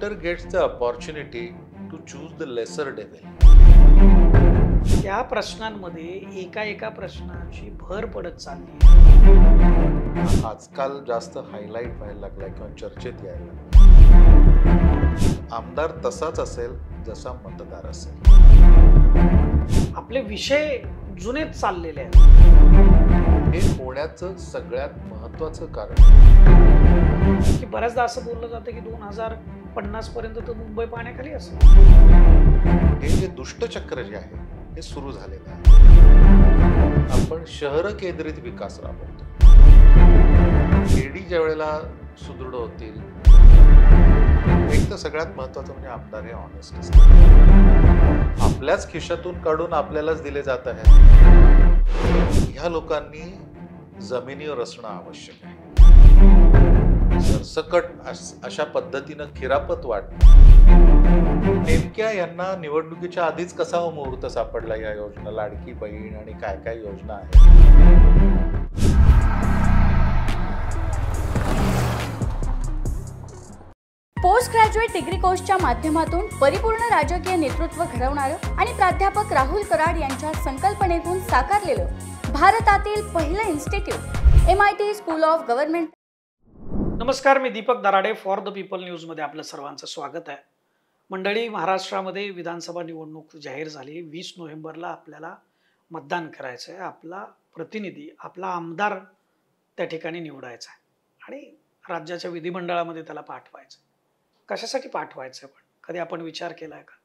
Jupiter gets the opportunity to choose the lesser devil. या प्रश्नांमध्ये एका एका प्रश्नाची भर पडत चालली आजकाल जास्त हायलाईट व्हायला लागलाय किंवा चर्चेत यायला आमदार तसाच असेल जसा मतदार असेल आपले विषय जुनेच चाललेले आहेत हे होण्याचं सगळ्यात महत्वाचं कारण की बऱ्याचदा असं बोललं जातं की दोन हजार पन्नास पर्यंत तर मुंबई पाण्याखाली असेल हे जे दुष्टचक्र जे आहे हे सुरू झालेलं आहे आपण शहर केंद्रित विकास राबवतो खेडी ज्या वेळेला सुदृढ होतील एक तर सगळ्यात महत्वाचं म्हणजे आमदार हे ऑनेस्ट आपल्याच खिशातून काढून आपल्यालाच दिले जात आहेत ह्या लोकांनी जमिनीवर असणं आवश्यक आहे सरसकट अशा पद्धतीनं खिरापत वाट नेमक्या यांना निवडणुकीच्या आधीच कसा मुहूर्त सापडला या योजना लाडकी बहीण आणि काय काय योजना आहे पोस्ट ग्रॅज्युएट डिग्री कोर्सच्या माध्यमातून परिपूर्ण राजकीय नेतृत्व घडवणारं आणि प्राध्यापक राहुल कराड यांच्या संकल्पनेतून साकारलेलं भारतातील पहिलं institute M I T school of government नमस्कार मी Deepak Darade for the people न्यूजमध्ये आपलं सर्वांचं स्वागत आहे मंडळी महाराष्ट्रामध्ये विधानसभा निवडणूक जाहीर झाली वीस नोव्हेंबरला आपल्याला मतदान करायचं आहे आपला प्रतिनिधी आपला आमदार त्या ठिकाणी निवडायचा आहे आणि राज्याच्या विधिमंडळामध्ये त्याला पाठवायचं कशासाठी पाठवायचं आहे पण कधी आपण विचार केला आहे का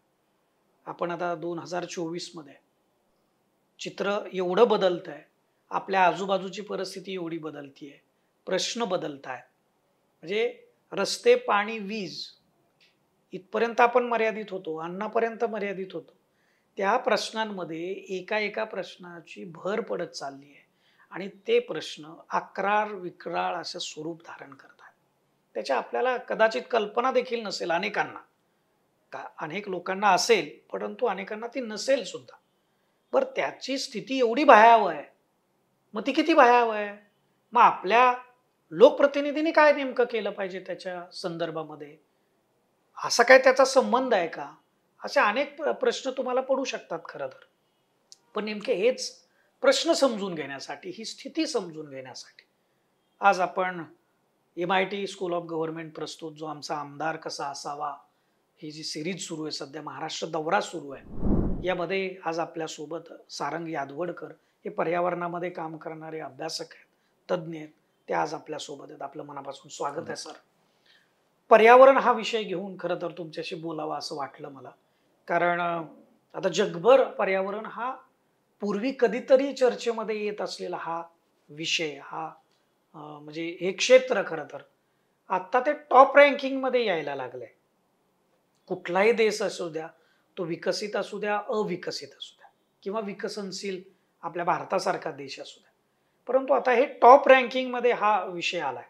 आपण आता दोन हजार चोवीसमध्ये चित्र एवढं बदलतं आहे आपल्या आजूबाजूची परिस्थिती एवढी बदलती आहे प्रश्न बदलत आहेत म्हणजे रस्ते पाणी वीज इथपर्यंत आपण मर्यादित होतो अन्नापर्यंत मर्यादित होतो त्या प्रश्नांमध्ये एका एका प्रश्नाची भर पडत चालली आहे आणि ते प्रश्न अक्रार विक्राळ असं स्वरूप धारण करतात त्याच्या आपल्याला कदाचित कल्पना देखील नसेल अनेकांना का अनेक लोकांना असेल परंतु अनेकांना ती नसेल सुद्धा बरं त्याची स्थिती एवढी भयावह आहे मग ती किती भयावह आहे मग आपल्या लोकप्रतिनिधीने काय नेमकं केलं पाहिजे त्याच्या संदर्भामध्ये असा काय त्याचा संबंध आहे का असे अनेक प्रश्न तुम्हाला पडू शकतात खरं तर पण नेमके हेच प्रश्न समजून घेण्यासाठी ही स्थिती समजून घेण्यासाठी आज आपण M I T school of government प्रस्तुत जो आमचा आमदार कसा असावा ही जी सिरीज सुरू आहे सध्या महाराष्ट्र दौरा सुरू आहे यामध्ये आज आपल्यासोबत सारंग यादवडकर हे पर्यावरणामध्ये काम करणारे अभ्यासक आहेत तज्ज्ञ आहेत ते आज सोबत आहेत आपलं मनापासून स्वागत आहे सर पर्यावरण हा विषय घेऊन खरं तर तुमच्याशी बोलावा असं वाटलं मला कारण आता जगभर पर्यावरण हा पूर्वी कधीतरी चर्चेमध्ये येत असलेला हा विषय हा म्हणजे हे क्षेत्र खरं तर आता ते टॉप रँकिंग मध्ये यायला लागले कुठलाही देश असू द्या तो विकसित असू द्या अविकसित असू द्या किंवा विकसनशील आपल्या भारतासारखा देश असू द्या परंतु आता हे टॉप रँकिंगमध्ये हा विषय आला आहे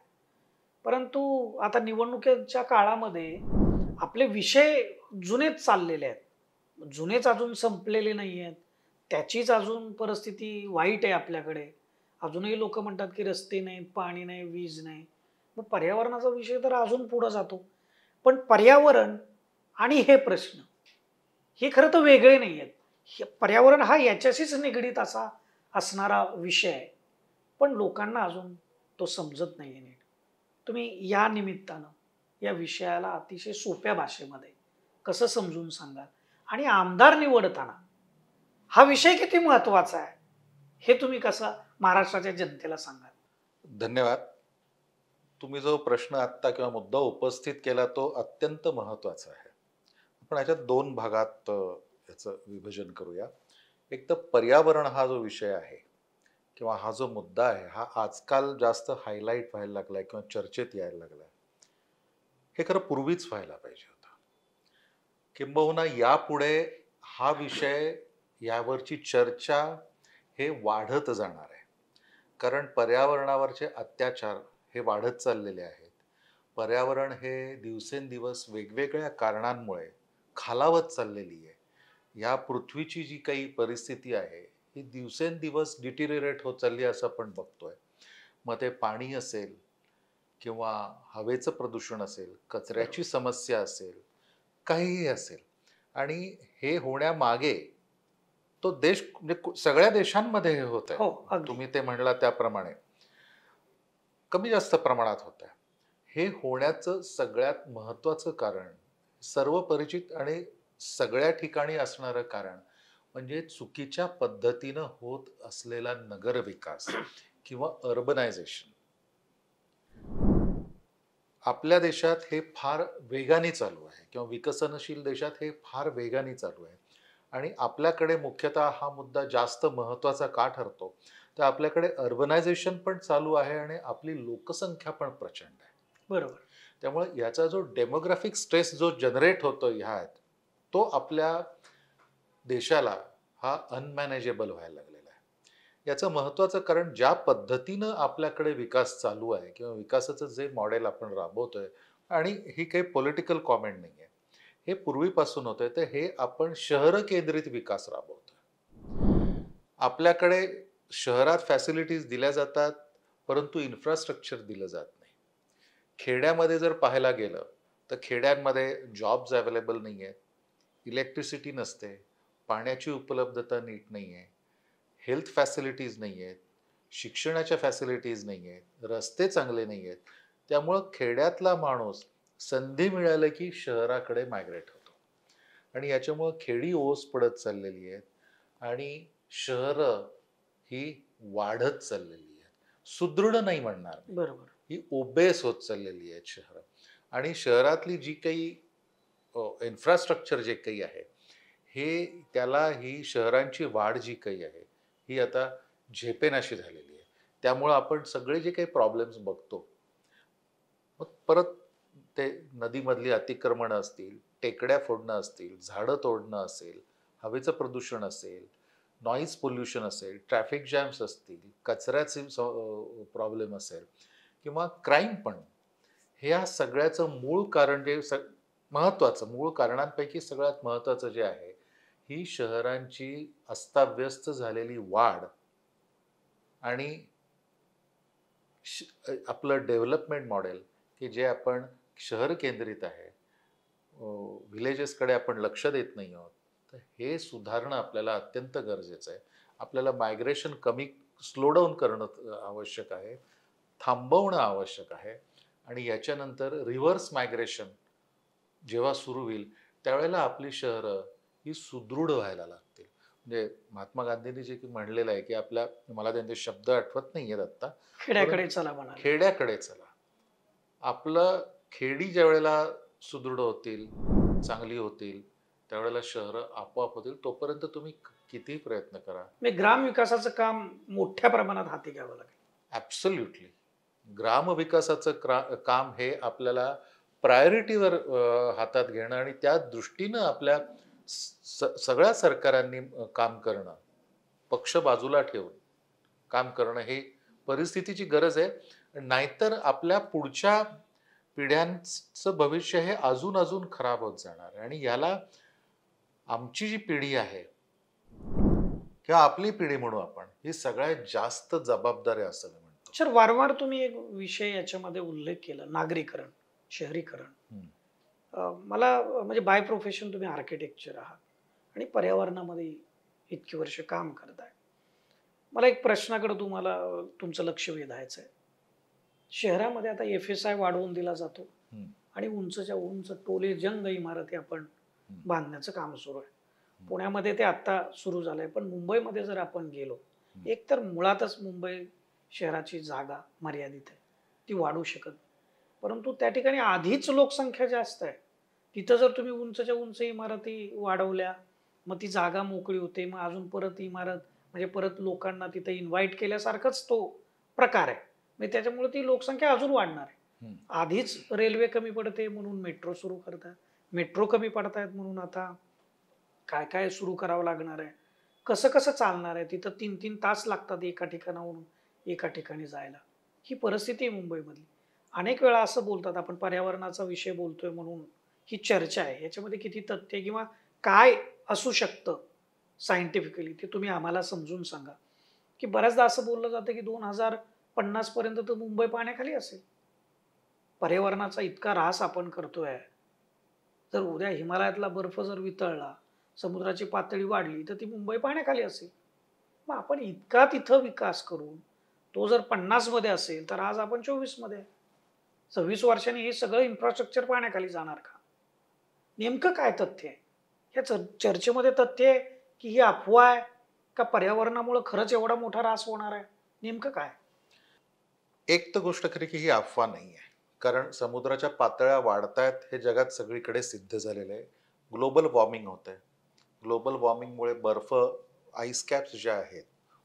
परंतु आता निवडणुकीच्या काळामध्ये आपले विषय जुनेच चाललेले आहेत जुनेच अजून संपलेले नाही आहेत त्याचीच अजून परिस्थिती वाईट आहे आपल्याकडे अजूनही लोक म्हणतात की रस्ते नाहीत पाणी नाही वीज नाही मग पर्यावरणाचा विषय तर अजून पुढं जातो पण पर्यावरण आणि हे प्रश्न हे खरं तर वेगळे नाही आहेत पर्यावरण हा याच्याशीच निगडीत असा असणारा विषय आहे पण लोकांना अजून तो समजत नाही आहे नीट तुम्ही या निमित्तानं या विषयाला अतिशय सोप्या भाषेमध्ये कसं समजून सांगाल आणि आमदार निवडताना हा विषय किती महत्त्वाचा आहे हे तुम्ही कसं महाराष्ट्राच्या जनतेला सांगाल धन्यवाद तुम्ही जो प्रश्न आत्ता किंवा मुद्दा उपस्थित केला तो अत्यंत महत्त्वाचा आहे आपण याच्यात दोन भागात याचं विभाजन करूया एक तर पर्यावरण हा जो विषय आहे किंवा हा जो मुद्दा आहे हा आजकाल जास्त हायलाईट व्हायला लागला आहे किंवा चर्चेत यायला लागला आहे हे खरं पूर्वीच व्हायला पाहिजे होता किंबहुना यापुढे हा विषय यावरची चर्चा हे वाढत जाणार आहे कारण पर्यावरणावरचे अत्याचार हे वाढत चाललेले आहेत पर्यावरण हे दिवसेंदिवस वेगवेगळ्या कारणांमुळे खालावत चाललेली आहे या पृथ्वीची जी काही परिस्थिती आहे ही दिवसेंदिवस डिटिरिरेट होत चालली असं आपण बघतोय मग ते पाणी असेल किंवा हवेचं प्रदूषण असेल कचऱ्याची समस्या असेल काहीही असेल आणि हे होण्यामागे तो देश म्हणजे सगळ्या देशांमध्ये हे होत आहे हो, तुम्ही ते म्हणला त्याप्रमाणे कमी जास्त प्रमाणात होत आहे हे होण्याचं सगळ्यात महत्वाचं कारण सर्व परिचित आणि सगळ्या ठिकाणी असणारं कारण म्हणजे चुकीच्या पद्धतीनं होत असलेला नगर विकास किंवा अर्बनायझेशन आपल्या देशात हे फार वेगाने चालू आहे किंवा विकसनशील देशात हे फार वेगाने चालू आहे आणि आपल्याकडे मुख्यतः हा मुद्दा जास्त महत्त्वाचा का ठरतो तर आपल्याकडे अर्बनायझेशन पण चालू आहे आणि आपली लोकसंख्या पण प्रचंड आहे बरोबर त्यामुळे याचा जो डेमोग्राफिक स्ट्रेस जो जनरेट होतो ह्या तो आपल्या देशाला हा अनमॅनेजेबल व्हायला लागलेला आहे याचं महत्त्वाचं कारण ज्या पद्धतीनं आपल्याकडे विकास चालू आहे किंवा विकासाचं जे मॉडेल आपण राबवतोय आणि ही काही पॉलिटिकल कॉमेंट नाही आहे हे पूर्वीपासून होतंय तर हे आपण शहर केंद्रित विकास राबवतोय आपल्याकडे शहरात फॅसिलिटीज दिल्या जातात परंतु इन्फ्रास्ट्रक्चर दिलं जात नाही खेड्यामध्ये जर पाहायला गेलं तर खेड्यांमध्ये जॉब्स अवेलेबल नाही आहेत इलेक्ट्रिसिटी नसते पाण्याची उपलब्धता नीट नाही आहे हेल्थ फॅसिलिटीज नाही आहेत शिक्षणाच्या फॅसिलिटीज नाही आहेत रस्ते चांगले नाही आहेत त्यामुळं खेड्यातला माणूस संधी मिळालं की शहराकडे मायग्रेट होतो आणि याच्यामुळं खेडी ओस पडत चाललेली आहेत आणि शहरं ही वाढत चाललेली आहेत सुदृढ नाही म्हणणार बरोबर ही ओबेस होत चाललेली आहेत शहरं आणि शहरातली जी काही इन्फ्रास्ट्रक्चर जे काही आहे हे त्याला ही शहरांची वाढ जी काही आहे ही आता झेपेनाशी झालेली आहे त्यामुळं आपण सगळे जे काही प्रॉब्लेम्स बघतो मग परत ते नदीमधली अतिक्रमणं असतील टेकड्या फोडणं असतील झाडं तोडणं असेल हवेचं प्रदूषण असेल नॉईज पोल्युशन असेल ट्रॅफिक जॅम्स असतील कचऱ्याचे प्रॉब्लेम असेल किंवा क्राईम पण ह्या सगळ्याचं मूळ कारण जे स महत्त्वाचं मूळ कारणांपैकी सगळ्यात महत्त्वाचं जे आहे ही शहरांची अस्ताव्यस्त झालेली वाढ आणि आपलं डेव्हलपमेंट मॉडेल की जे आपण शहर केंद्रित आहे व्हिलेजेसकडे आपण लक्ष देत नाही आहोत तर हे सुधारणं आपल्याला अत्यंत गरजेचं आहे आपल्याला मायग्रेशन कमी स्लो डाऊन करणं आवश्यक आहे थांबवणं आवश्यक आहे आणि याच्यानंतर रिव्हर्स मायग्रेशन जेव्हा सुरू होईल त्यावेळेला आपली शहरं ही सुदृढ व्हायला लागतील म्हणजे महात्मा गांधींनी जे म्हणलेलं आहे की आपल्या मला त्यांचे शब्द आठवत नाही आहेत खेड्याकडे चला म्हणा खेड्याकडे चला आपलं खेडी ज्या वेळेला सुदृढ होतील चांगली होतील त्यावेळेला शहर आपोआप होतील तोपर्यंत तुम्ही किती प्रयत्न करा ग्राम विकासाचं काम मोठ्या प्रमाणात हाती घ्यावं लागेल ऍब्सोल्युटली ग्राम विकासाचं काम हे आपल्याला प्रायोरिटीवर हातात घेणं आणि त्या दृष्टीनं आपल्या स सगळ्या सरकारांनी काम करणं पक्ष बाजूला ठेवून काम करणं हे परिस्थितीची गरज आहे नाहीतर आपल्या पुढच्या पिढ्यांचं भविष्य हे अजून अजून खराब होत जाणार आहे आणि याला आमची जी पिढी आहे किंवा आपली पिढी म्हणू आपण ही सगळ्यात जास्त जबाबदारी असं मी म्हणतो सर वारंवार तुम्ही एक विषय याच्यामध्ये उल्लेख केला नागरीकरण शहरीकरण मला म्हणजे बाय प्रोफेशन तुम्ही आर्किटेक्चर आहात आणि पर्यावरणामध्ये इतकी वर्ष काम करताय मला एक प्रश्नाकडे तुम्हाला तुमचं लक्ष वेधायचं आहे शहरामध्ये आता एफ एस आय वाढवून दिला जातो आणि उंचच्या उंच टोले जंग इमारती आपण बांधण्याचं काम सुरू आहे पुण्यामध्ये ते आत्ता सुरू झालं आहे पण मुंबईमध्ये जर आपण गेलो एक तर मुळातच मुंबई शहराची जागा मर्यादित आहे ती वाढू शकत परंतु त्या ठिकाणी आधीच लोकसंख्या जास्त आहे तिथं जर तुम्ही उंचच्या उंच इमारती वाढवल्या मग ती जागा मोकळी होते मग अजून परत इमारत म्हणजे परत लोकांना तिथं इन्व्हाइट केल्यासारखाच तो प्रकार आहे म्हणजे त्याच्यामुळे ती लोकसंख्या अजून वाढणार आहे आधीच रेल्वे कमी पडते म्हणून मेट्रो सुरू करतात मेट्रो कमी पडतायत म्हणून आता काय काय सुरू करावं लागणार आहे कसं कसं चालणार आहे तिथं तीन तीन तास लागतात एका ठिकाणावरून एका ठिकाणी जायला ही परिस्थिती आहे मुंबईमधली अनेक वेळा असं बोलतात आपण पर्यावरणाचा विषय बोलतोय म्हणून ही चर्चा आहे याच्यामध्ये किती तथ्य किंवा काय असू शकतं सायंटिफिकली ते तुम्ही आम्हाला समजून सांगा की बऱ्याचदा असं बोललं जातं की दोन हजार पन्नासपर्यंत पर्यंत तर मुंबई पाण्याखाली असेल पर्यावरणाचा इतका ऱ्हास आपण करतोय जर उद्या हिमालयातला बर्फ जर वितळला समुद्राची पातळी वाढली तर ती मुंबई पाण्याखाली असेल मग आपण इतका तिथं विकास करून तो जर पन्नासमध्ये असेल तर आज आपण चोवीसमध्ये सव्वीस वर्षांनी हे सगळं इन्फ्रास्ट्रक्चर पाण्याखाली जाणार का नेमकं काय तथ्य आहे या चर्चेमध्ये तथ्य आहे की ही अफवा आहे का पर्यावरणामुळे खरंच एवढा मोठा ऱ्हास होणार आहे नेमकं काय एक तर गोष्ट खरी की ही अफवा नाही आहे कारण समुद्राच्या पातळ्या वाढतायत हे जगात सगळीकडे सिद्ध झालेलं आहे ग्लोबल वॉर्मिंग होत आहे ग्लोबल वॉर्मिंगमुळे बर्फ आईस कॅप्स ज्या आहेत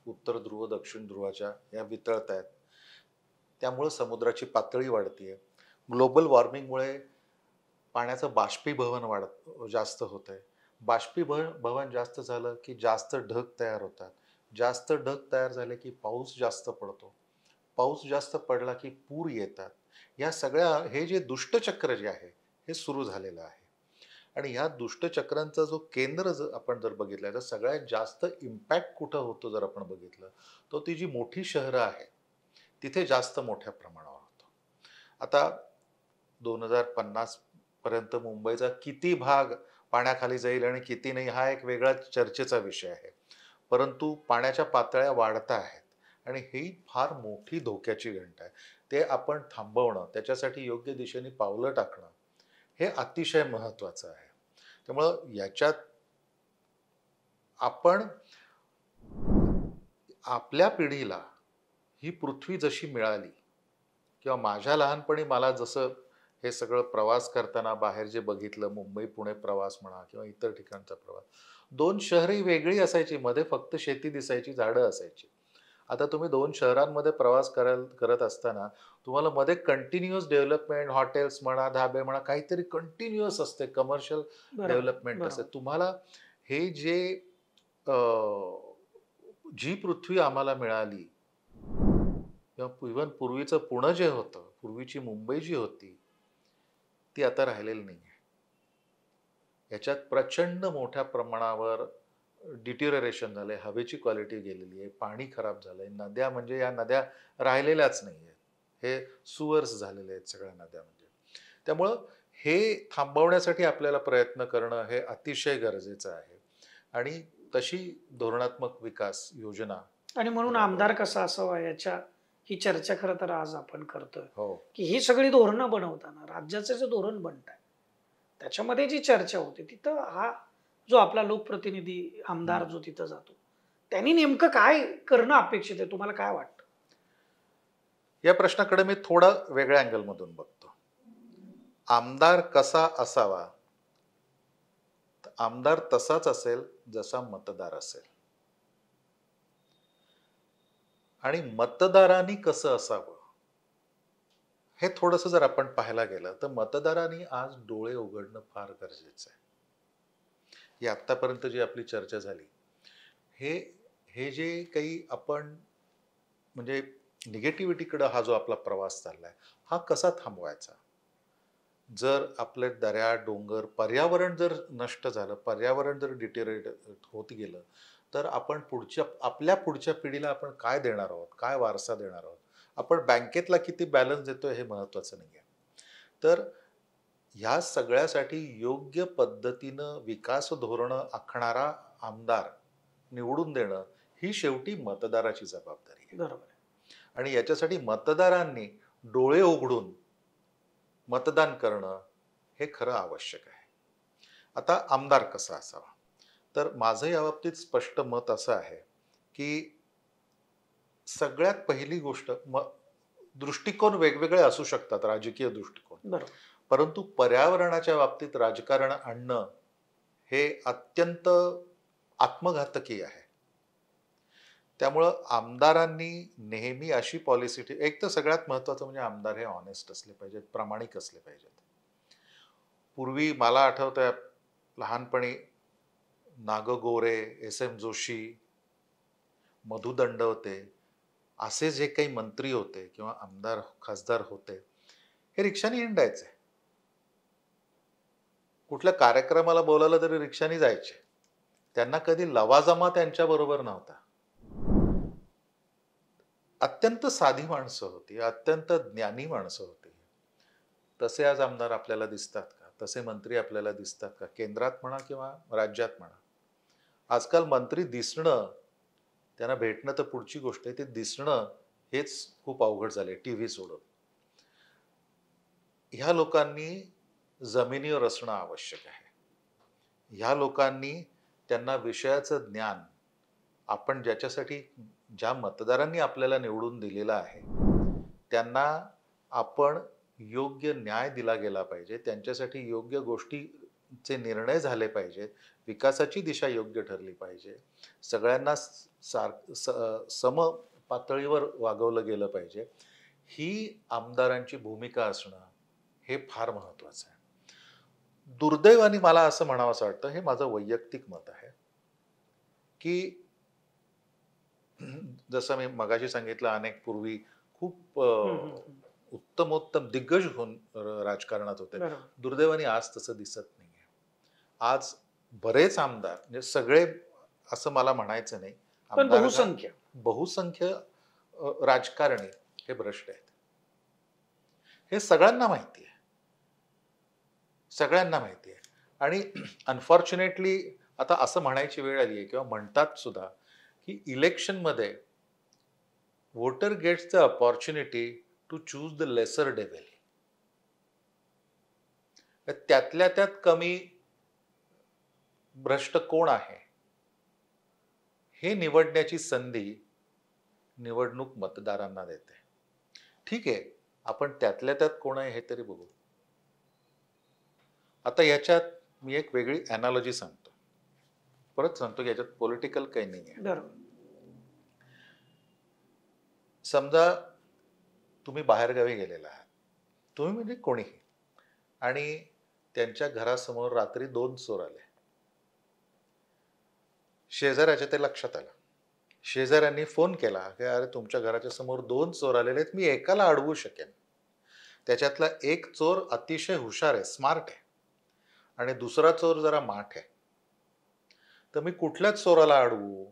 उत्तर ध्रुव दक्षिण ध्रुवाच्या या वितळत आहेत त्यामुळं समुद्राची पातळी आहे ग्लोबल वॉर्मिंगमुळे पाण्याचं बाष्पीभवन वाढत जास्त होत आहे बाष्पीभवन भवन जास्त झालं की जास्त ढग तयार होतात जास्त ढग तयार झाले की पाऊस जास्त पडतो पाऊस जास्त पडला की पूर येतात या सगळ्या हे जे दुष्टचक्र जे आहे हे सुरू झालेलं आहे आणि ह्या दुष्टचक्रांचा जो केंद्र जर आपण जर बघितलं तर सगळ्यात जास्त इम्पॅक्ट कुठं होतो जर आपण बघितलं तर ती जी मोठी शहरं आहेत तिथे जास्त मोठ्या प्रमाणावर होतो आता दोन हजार पन्नास पर्यंत मुंबईचा किती भाग पाण्याखाली जाईल आणि किती नाही हा एक वेगळा चर्चेचा विषय आहे परंतु पाण्याच्या पातळ्या वाढत आहेत आणि ही फार मोठी धोक्याची घंटा आहे ते आपण थांबवणं त्याच्यासाठी योग्य दिशेने पावलं टाकणं हे अतिशय महत्त्वाचं आहे त्यामुळं याच्यात आपण आपल्या पिढीला ही पृथ्वी जशी मिळाली किंवा माझ्या लहानपणी मला जसं हे सगळं प्रवास करताना बाहेर जे बघितलं मुंबई पुणे प्रवास म्हणा किंवा इतर ठिकाणचा प्रवास दोन शहरही वेगळी असायची मध्ये फक्त शेती दिसायची झाडं असायची आता तुम्ही दोन शहरांमध्ये प्रवास करायला करत असताना तुम्हाला मध्ये कंटिन्युअस डेव्हलपमेंट हॉटेल्स म्हणा धाबे म्हणा काहीतरी कंटिन्युअस असते कमर्शियल डेव्हलपमेंट असते तुम्हाला हे जे जी पृथ्वी आम्हाला मिळाली किंवा इव्हन पूर्वीचं पुणे जे होतं पूर्वीची मुंबई जी होती ती आता राहिलेली नाही आहे याच्यात प्रचंड मोठ्या प्रमाणावर डिटिरेशन झालं आहे हवेची क्वालिटी गेलेली आहे पाणी खराब झालं आहे नद्या म्हणजे या नद्या राहिलेल्याच नाही आहेत हे सुवर्स झालेले आहेत सगळ्या नद्या म्हणजे त्यामुळं हे थांबवण्यासाठी आपल्याला प्रयत्न करणं हे अतिशय गरजेचं आहे आणि तशी धोरणात्मक विकास योजना आणि म्हणून आमदार कसा असावा याच्या ही चर्चा खरं तर आज आपण करतोय हो की ही सगळी धोरणं बनवताना राज्याचं जे धोरण बनत त्याच्यामध्ये जी चर्चा होते तिथं हा जो आपला लोकप्रतिनिधी आमदार जो तिथं जातो त्यांनी नेमकं काय करणं अपेक्षित आहे तुम्हाला काय वाटतं या प्रश्नाकडे मी थोडा वेगळ्या अँगल मधून बघतो आमदार कसा असावा आमदार तसाच असेल जसा मतदार असेल आणि मतदारांनी कसं असावं हे थोडस जर आपण पाहायला गेलं तर मतदारांनी आज डोळे उघडणं फार गरजेचं आहे ही आत्तापर्यंत जी आपली चर्चा झाली हे हे जे काही आपण म्हणजे निगेटिव्हिटीकडं हा जो आपला प्रवास चाललाय हा कसा थांबवायचा जर आपले दऱ्या डोंगर पर्यावरण जर नष्ट झालं पर्यावरण जर डिटेरेट होत गेलं तर आपण पुढच्या आपल्या पुढच्या पिढीला आपण काय देणार आहोत काय वारसा देणार आहोत आपण बँकेतला किती बॅलन्स देतो हे महत्त्वाचं नाही आहे तर ह्या सगळ्यासाठी योग्य पद्धतीनं विकास धोरणं आखणारा आमदार निवडून देणं ही शेवटी मतदाराची जबाबदारी आहे बरोबर आणि याच्यासाठी मतदारांनी डोळे उघडून मतदान करणं हे खरं आवश्यक आहे आता आमदार कसा असावा तर माझं याबाबतीत स्पष्ट मत असं आहे की सगळ्यात पहिली गोष्ट म दृष्टिकोन वेगवेगळे असू शकतात राजकीय दृष्टिकोन परंतु पर्यावरणाच्या बाबतीत राजकारण आणणं हे अत्यंत आत्मघातकी आहे त्यामुळं आमदारांनी नेहमी अशी पॉलिसी एक तर सगळ्यात महत्त्वाचं म्हणजे आमदार हे ऑनेस्ट असले पाहिजेत प्रामाणिक असले पाहिजेत पूर्वी मला आठवतं लहानपणी गोरे एस एम जोशी मधु होते असे जे काही मंत्री होते किंवा आमदार खासदार होते हे रिक्षाने हिंडायचे कुठल्या कार्यक्रमाला बोलायला तरी रिक्षाने जायचे त्यांना कधी लवाजमा त्यांच्याबरोबर नव्हता अत्यंत साधी माणसं होती अत्यंत ज्ञानी माणसं होती तसे आज आमदार आपल्याला दिसतात का तसे मंत्री आपल्याला दिसतात का केंद्रात म्हणा किंवा राज्यात म्हणा आजकाल मंत्री दिसणं त्यांना भेटणं तर पुढची गोष्ट आहे ते दिसणं हेच खूप अवघड झाले टी व्ही सोडून ह्या लोकांनी जमिनीवर असणं आवश्यक आहे ह्या लोकांनी त्यांना विषयाचं ज्ञान आपण ज्याच्यासाठी ज्या मतदारांनी आपल्याला निवडून दिलेलं आहे त्यांना आपण योग्य न्याय दिला गेला पाहिजे त्यांच्यासाठी योग्य गोष्टी चे निर्णय झाले पाहिजेत विकासाची दिशा योग्य ठरली पाहिजे सगळ्यांना सार सम पातळीवर वागवलं गेलं पाहिजे ही आमदारांची भूमिका असणं हे फार महत्त्वाचं आहे दुर्दैवाने मला असं म्हणावं असं वाटतं हे माझं वैयक्तिक मत आहे की जसं मी मगाशी सांगितलं अनेक पूर्वी खूप उत्तमोत्तम दिग्गज होऊन राजकारणात होते दुर्दैवाने आज तसं दिसत नाही आज बरेच आमदार म्हणजे सगळे असं मला म्हणायचं नाही बहुसंख्य बहुसंख्य राजकारणी हे भ्रष्ट आहेत हे सगळ्यांना माहिती आहे सगळ्यांना माहिती आहे आणि अनफॉर्च्युनेटली आता असं म्हणायची वेळ आली आहे किंवा म्हणतात सुद्धा की इलेक्शनमध्ये voter gets the opportunity to choose the lesser devil त्यातल्या त्यात कमी भ्रष्ट कोण आहे हे निवडण्याची संधी निवडणूक मतदारांना देते ठीक आहे आपण त्यातल्या त्यात कोण आहे हे तरी बघू आता याच्यात मी एक वेगळी अनालॉजी सांगतो परत सांगतो की याच्यात पॉलिटिकल काही नाही आहे समजा तुम्ही बाहेरगावी गेलेला आहात तुम्ही म्हणजे कोणीही आणि त्यांच्या घरासमोर रात्री दोन चोर आले शेजाऱ्याच्या ते लक्षात आलं शेजाऱ्यांनी फोन केला की अरे तुमच्या घराच्या समोर दोन चोर आलेले आहेत मी एकाला अडवू शकेन त्याच्यातला एक चोर अतिशय हुशार आहे स्मार्ट आहे आणि दुसरा चोर जरा माठ आहे तर मी कुठल्याच चोराला अडवू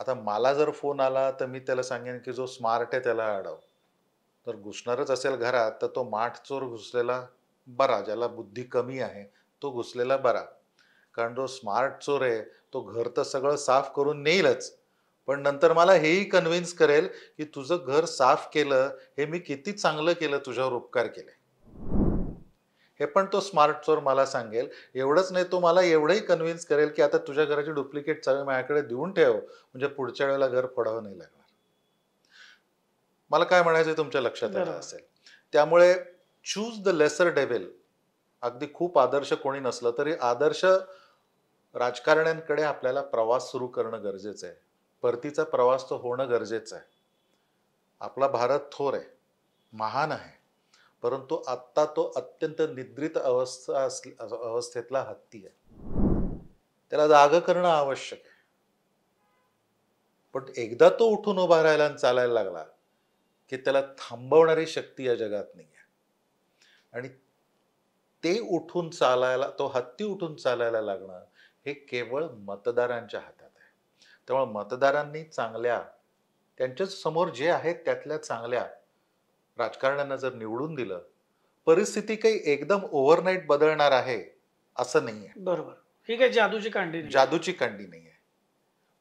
आता मला जर फोन आला तर मी त्याला सांगेन की जो स्मार्ट आहे त्याला अडव तर घुसणारच असेल घरात तर तो माठ चोर घुसलेला बरा ज्याला बुद्धी कमी आहे तो घुसलेला बरा कारण जो स्मार्ट चोर आहे तो घर तर सगळं साफ करून नेईलच पण नंतर मला हेही कन्व्हिन्स करेल की तुझं घर साफ केलं हे मी किती चांगलं केलं तुझ्यावर उपकार केले हे पण तो स्मार्ट चोर मला सांगेल एवढंच नाही तो मला एवढंही कन्व्हिन्स करेल की आता तुझ्या घराची डुप्लिकेट चावी माझ्याकडे देऊन ठेव म्हणजे पुढच्या वेळेला घर फोडावं नाही लागणार मला काय म्हणायचं तुमच्या लक्षात आलं असेल त्यामुळे चूज द लेसर डेबेल अगदी खूप आदर्श कोणी नसलं तरी आदर्श राजकारण्यांकडे आपल्याला प्रवास सुरू करणं गरजेचं आहे परतीचा प्रवास तो होणं गरजेचं आहे आपला भारत थोर आहे महान आहे परंतु आत्ता तो अत्यंत निद्रित अवस्था अस अवस्थेतला हत्ती आहे त्याला जाग करणं आवश्यक आहे पण एकदा तो उठून उभा राहायला आणि चालायला लागला की त्याला थांबवणारी शक्ती या जगात नाही आहे आणि ते उठून चालायला तो हत्ती उठून चालायला लागणं हे केवळ मतदारांच्या हातात आहे त्यामुळे मतदारांनी चांगल्या त्यांच्या समोर जे आहेत त्यातल्या चांगल्या राजकारण्यांना जर निवडून दिलं परिस्थिती काही एकदम ओव्हरनाईट बदलणार आहे असं नाही आहे बरोबर ठीक आहे जादूची कांडी जादूची कांडी नाही आहे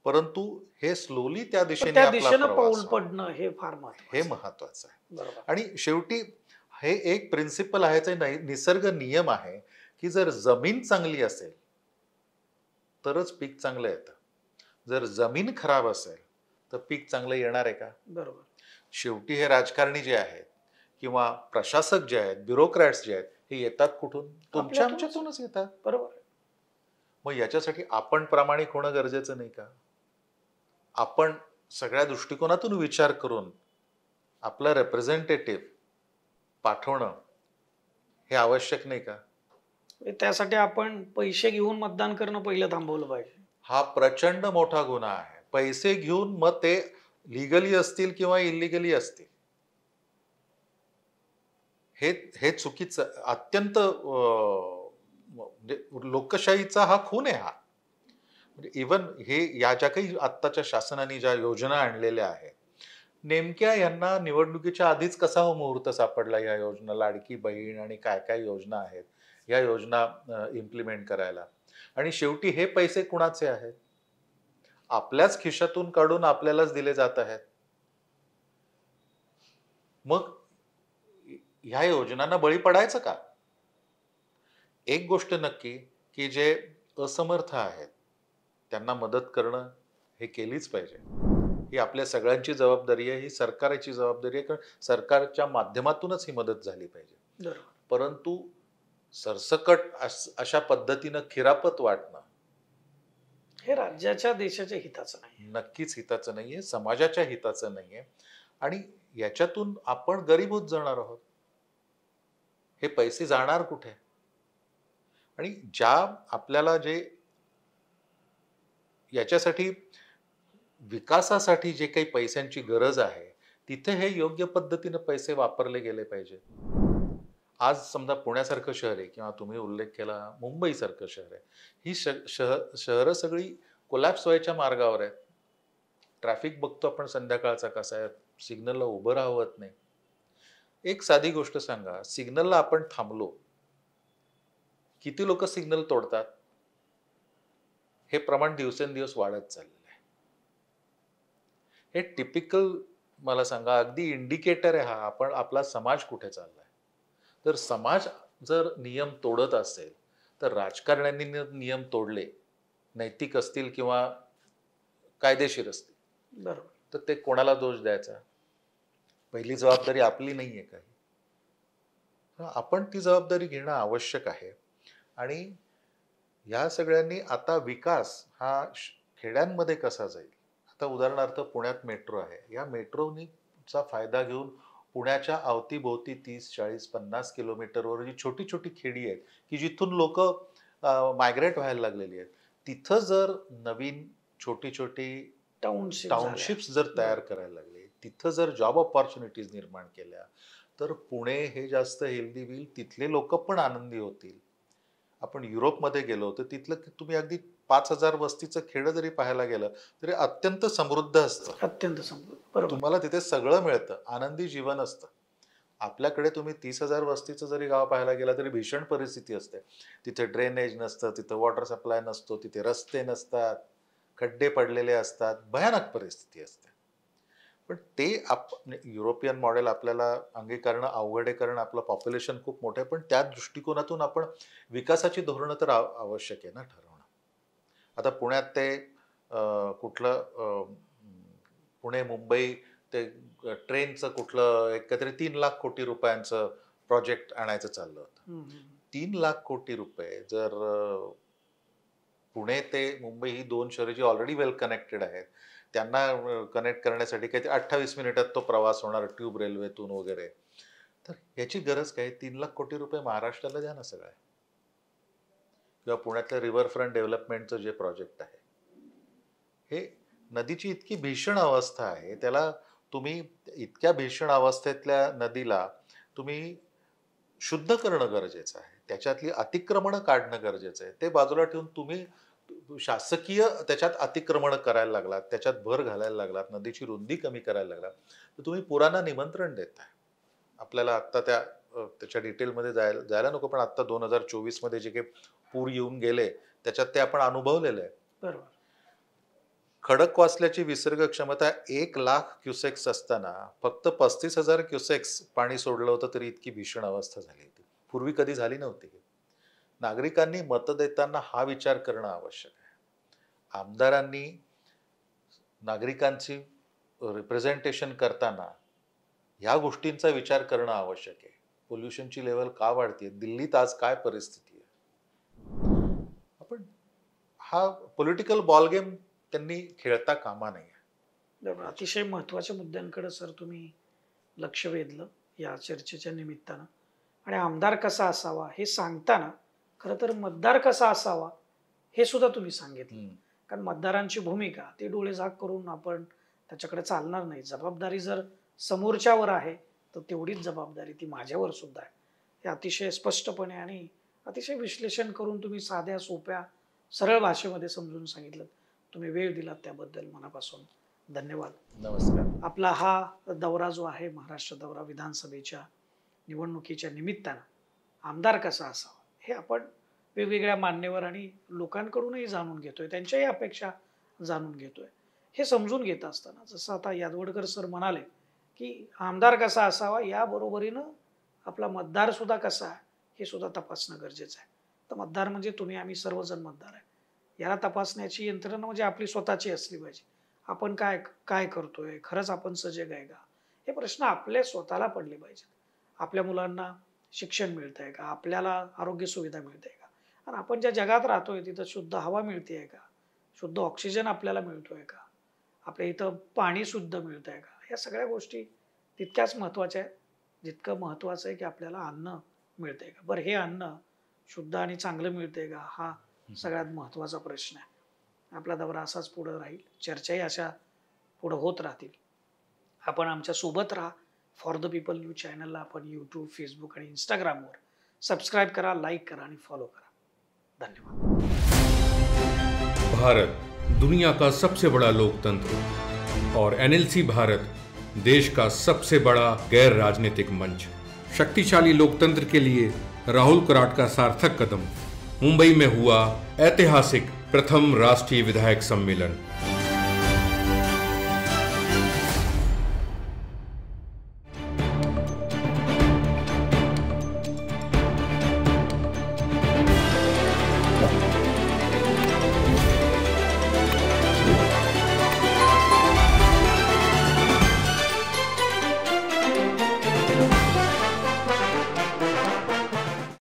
परंतु हे स्लोली त्या दिशेने पाऊल पडणं हे फार हे महत्वाचं आहे आणि शेवटी हे एक प्रिन्सिपल आहे निसर्ग नियम आहे की जर जमीन चांगली असेल तरच पीक चांगलं येतं जर जमीन खराब असेल तर पीक चांगलं येणार आहे का बरोबर शेवटी हे राजकारणी जे आहेत किंवा प्रशासक जे आहेत ब्युरोक्रॅट्स जे आहेत हे येतात कुठून तुमच्या आमच्यातूनच येतात बरोबर मग याच्यासाठी आपण प्रामाणिक होणं गरजेचं नाही का आपण सगळ्या दृष्टिकोनातून विचार करून आपला रेप्रेझेंटेटिव्ह पाठवणं हे आवश्यक नाही का त्यासाठी आपण पैसे घेऊन मतदान करणं पहिलं थांबवलं पाहिजे हा प्रचंड मोठा गुन्हा आहे पैसे घेऊन मग ते लिगली असतील किंवा इलिगली असतील हे हे चुकीचं अत्यंत म्हणजे लोकशाहीचा हा खून आहे हा म्हणजे इवन हे या ज्या काही आत्ताच्या शासनाने ज्या योजना आणलेल्या आहेत नेमक्या यांना निवडणुकीच्या आधीच कसा हो मुहूर्त सापडला या योजना लाडकी बहीण आणि काय काय योजना आहेत या योजना इम्प्लिमेंट करायला आणि शेवटी हे पैसे कुणाचे आहेत आपल्याच खिशातून काढून आपल्यालाच दिले जात आहेत मग ह्या योजनांना बळी पडायचं का एक गोष्ट नक्की की जे असमर्थ आहेत त्यांना मदत करणं हे केलीच पाहिजे ही आपल्या सगळ्यांची जबाबदारी आहे ही सरकारची जबाबदारी आहे कारण सरकारच्या माध्यमातूनच ही मदत झाली पाहिजे परंतु सरसकट अशा पद्धतीनं खिरापत वाटणं हे राज्याच्या देशाच्या हिताचं नाही नक्कीच हिताचं नाहीये समाजाच्या हिताचं नाहीये आणि याच्यातून आपण गरीब होत जाणार आहोत हे पैसे जाणार कुठे आणि ज्या आपल्याला जे याच्यासाठी विकासासाठी जे काही पैशांची गरज आहे तिथे हे योग्य पद्धतीनं पैसे वापरले गेले पाहिजे आज समजा पुण्यासारखं शहर आहे किंवा तुम्ही उल्लेख केला मुंबईसारखं शहर आहे ही श शहर शहरं सगळी कोलॅप्स व्हायच्या मार्गावर आहेत ट्रॅफिक बघतो आपण संध्याकाळचा कसा आहे सिग्नलला उभं राहवत नाही एक साधी गोष्ट सांगा सिग्नलला आपण थांबलो किती लोक सिग्नल तोडतात हे प्रमाण दिवसेंदिवस वाढत चाललं आहे हे टिपिकल मला सांगा अगदी इंडिकेटर आहे हा आपण आपला समाज कुठे चालला तर समाज जर नियम तोडत असेल तर राजकारण्यांनी नियम तोडले नैतिक असतील किंवा कायदेशीर असतील बरोबर तर ते कोणाला दोष द्यायचा पहिली जबाबदारी आपली नाही आहे काही आपण ती जबाबदारी घेणं आवश्यक आहे आणि या सगळ्यांनी आता विकास हा खेड्यांमध्ये कसा जाईल आता उदाहरणार्थ पुण्यात मेट्रो आहे या चा फायदा घेऊन पुण्याच्या अवतीभोवती तीस चाळीस पन्नास किलोमीटरवर जी छोटी छोटी खेडी आहेत की जिथून लोक मायग्रेट व्हायला लागलेली आहेत तिथं जर नवीन छोटी छोटी टाउनशिप टाउनशिप्स जर तयार करायला लागले तिथं जर जॉब ऑपॉर्च्युनिटीज निर्माण केल्या तर पुणे हे जास्त हेल्दी होईल तिथले लोक पण आनंदी होतील आपण युरोपमध्ये गेलो तर तिथलं तुम्ही अगदी पाच हजार वस्तीचं खेड जरी पाहायला गेलं तरी अत्यंत समृद्ध असतं अत्यंत समृद्ध तुम्हाला तिथे सगळं मिळतं आनंदी जीवन असतं आपल्याकडे तुम्ही तीस हजार वस्तीचं जरी गाव पाहायला गेला तरी भीषण परिस्थिती असते तिथे ड्रेनेज नसतं तिथं वॉटर सप्लाय नसतो तिथे रस्ते नसतात खड्डे पडलेले असतात भयानक परिस्थिती असते पण ते आप युरोपियन मॉडेल आपल्याला अंगीकारणं अवघड करणं आपलं पॉप्युलेशन खूप मोठं आहे पण त्या दृष्टिकोनातून आपण विकासाची धोरणं तर आवश्यक आहे ना ठरव आता पुण्यात ते कुठलं पुणे मुंबई ते ट्रेनचं कुठलं एकत्रित तीन लाख कोटी रुपयांचं प्रोजेक्ट आणायचं चाललं होतं तीन लाख कोटी रुपये जर पुणे ते मुंबई ही दोन शहरं जी ऑलरेडी वेल कनेक्टेड आहेत त्यांना कनेक्ट करण्यासाठी काही अठ्ठावीस मिनिटात तो प्रवास होणार ट्यूब रेल्वेतून वगैरे तर याची गरज काय तीन लाख कोटी रुपये महाराष्ट्राला द्या ना सगळ्या किंवा पुण्यातल्या रिव्हर फ्रंट डेव्हलपमेंटचं जे प्रोजेक्ट आहे हे नदीची इतकी भीषण अवस्था आहे त्याला तुम्ही इतक्या भीषण अवस्थेतल्या नदीला तुम्ही शुद्ध करणं गरजेचं आहे त्याच्यातली अतिक्रमणं काढणं गरजेचं आहे ते बाजूला ठेवून तुम्ही शासकीय त्याच्यात अतिक्रमण करायला लागलात त्याच्यात भर घालायला लागलात नदीची रुंदी कमी करायला लागलात तर तुम्ही पुरांना निमंत्रण देताय आपल्याला आत्ता त्या त्याच्या डिटेलमध्ये जायला जायला नको पण आत्ता दोन हजार चोवीसमध्ये जे काही पूर येऊन गेले त्याच्यात ते आपण अनुभवलेलं आहे बरोबर खडक वाचल्याची विसर्ग क्षमता एक लाख क्युसेक्स असताना फक्त पस्तीस हजार क्युसेक्स पाणी सोडलं होतं तरी इतकी भीषण अवस्था झाली होती पूर्वी कधी झाली नव्हती नागरिकांनी मत देताना हा विचार करणं आवश्यक आहे आमदारांनी नागरिकांची रिप्रेझेंटेशन करताना ह्या गोष्टींचा विचार करणं आवश्यक आहे पोल्युशनची लेवल का वाढते दिल्लीत आज काय परिस्थिती पण हा पॉलिटिकल बॉल गेम त्यांनी खेळता कामा नाही अतिशय महत्वाच्या मुद्द्यांकडे सर तुम्ही लक्ष वेधलं या चर्चेच्या निमित्तानं आणि आमदार कसा असावा हे सांगताना खरं तर मतदार कसा असावा हे सुद्धा तुम्ही सांगितलं कारण मतदारांची भूमिका ते डोळे झाक करून आपण त्याच्याकडे चालणार नाही जबाबदारी जर समोरच्यावर आहे तर तेवढीच जबाबदारी ती माझ्यावर सुद्धा आहे हे अतिशय स्पष्टपणे आणि अतिशय विश्लेषण करून तुम्ही साध्या सोप्या सरळ भाषेमध्ये समजून सांगितलं तुम्ही वेळ दिलात त्याबद्दल मनापासून धन्यवाद नमस्कार आपला हा दौरा जो आहे महाराष्ट्र दौरा विधानसभेच्या निवडणुकीच्या निमित्तानं आमदार कसा असावा हे आपण वेगवेगळ्या मान्यवर आणि लोकांकडूनही जाणून घेतोय त्यांच्याही अपेक्षा जाणून घेतोय हे समजून घेत असताना जसं आता यादवडकर सर म्हणाले की आमदार कसा असावा याबरोबरीनं आपला मतदारसुद्धा कसा आहे हे सुद्धा तपासणं गरजेचं आहे तर मतदार म्हणजे तुम्ही आम्ही सर्वजण मतदार आहे याला तपासण्याची यंत्रणा म्हणजे आपली स्वतःची असली पाहिजे आपण काय काय करतोय खरंच आपण सजग आहे का हे प्रश्न आपल्या स्वतःला पडले पाहिजेत आपल्या मुलांना शिक्षण मिळत आहे का आपल्याला आरोग्य सुविधा आहे का आणि आपण ज्या जगात राहतोय तिथं शुद्ध हवा मिळते आहे का शुद्ध ऑक्सिजन आपल्याला मिळतोय का आपल्या इथं पाणी शुद्ध मिळतंय का या सगळ्या गोष्टी तितक्याच महत्त्वाच्या आहेत जितकं महत्त्वाचं आहे की आपल्याला अन्न मिळते का बरं हे अन्न शुद्ध आणि चांगलं मिळते का हा सगळ्यात महत्त्वाचा प्रश्न आहे आपला दौरा असाच पुढं राहील चर्चाही अशा पुढं होत राहतील आपण आमच्या सोबत राहा फॉर द पीपल न्यूज चॅनलला आपण यूट्यूब फेसबुक आणि इंस्टाग्रामवर सबस्क्राईब करा लाईक करा आणि फॉलो करा धन्यवाद भारत दुनिया का सबसे बड़ा लोकतंत्र और एनएलसी भारत देश का सबसे बड़ा गैर राजनीतिक मंच शक्तिशाली लोकतंत्र के लिए राहुल कराट का सार्थक कदम मुंबई में हुआ ऐतिहासिक प्रथम राष्ट्रीय विधायक सम्मेलन